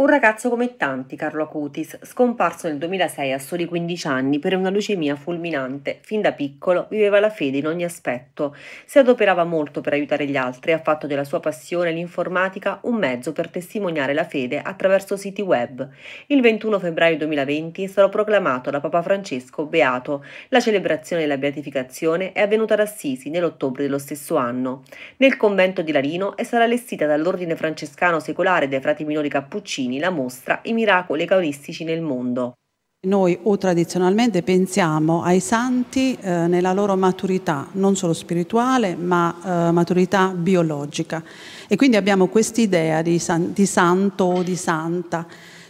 Un ragazzo come tanti, Carlo Acutis, scomparso nel 2006 a soli 15 anni per una leucemia fulminante, fin da piccolo viveva la fede in ogni aspetto, si adoperava molto per aiutare gli altri e ha fatto della sua passione l'informatica un mezzo per testimoniare la fede attraverso siti web. Il 21 febbraio 2020 è stato proclamato da Papa Francesco beato. La celebrazione della beatificazione è avvenuta ad Assisi nell'ottobre dello stesso anno. Nel convento di Larino è stata allestita dall'ordine francescano secolare dei frati minori cappuccini Vicini la mostra I miracoli ecauristici nel mondo. Noi o tradizionalmente pensiamo ai santi eh, nella loro maturità, non solo spirituale, ma eh, maturità biologica. E quindi abbiamo quest'idea di, san di santo o di santa.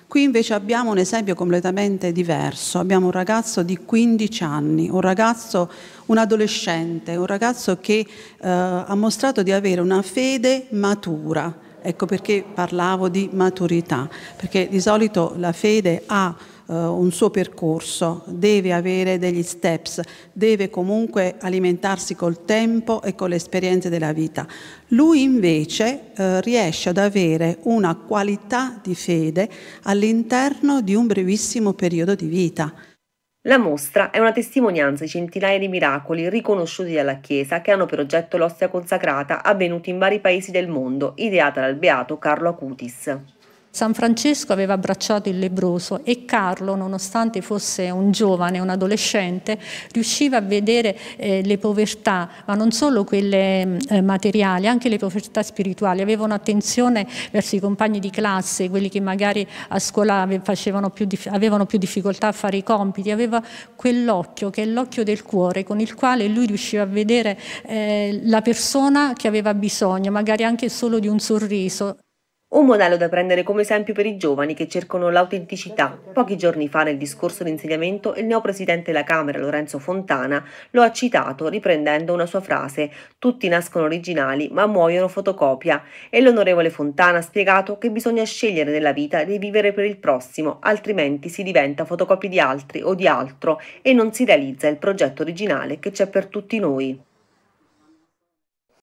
Qui invece abbiamo un esempio completamente diverso, abbiamo un ragazzo di 15 anni, un ragazzo, un adolescente, un ragazzo che eh, ha mostrato di avere una fede matura, Ecco perché parlavo di maturità, perché di solito la fede ha eh, un suo percorso, deve avere degli steps, deve comunque alimentarsi col tempo e con le esperienze della vita. Lui invece eh, riesce ad avere una qualità di fede all'interno di un brevissimo periodo di vita. La mostra è una testimonianza di centinaia di miracoli riconosciuti dalla Chiesa che hanno per oggetto l'ostia consacrata avvenuti in vari paesi del mondo, ideata dal beato Carlo Acutis. San Francesco aveva abbracciato il lebroso e Carlo, nonostante fosse un giovane, un adolescente, riusciva a vedere eh, le povertà, ma non solo quelle mm, eh, materiali, anche le povertà spirituali. Aveva un'attenzione verso i compagni di classe, quelli che magari a scuola più avevano più difficoltà a fare i compiti, aveva quell'occhio che è l'occhio del cuore con il quale lui riusciva a vedere eh, la persona che aveva bisogno, magari anche solo di un sorriso. Un modello da prendere come esempio per i giovani che cercano l'autenticità. Pochi giorni fa nel discorso di insegnamento il neopresidente della Camera Lorenzo Fontana lo ha citato riprendendo una sua frase «Tutti nascono originali ma muoiono fotocopia» e l'onorevole Fontana ha spiegato che bisogna scegliere nella vita di vivere per il prossimo altrimenti si diventa fotocopie di altri o di altro e non si realizza il progetto originale che c'è per tutti noi.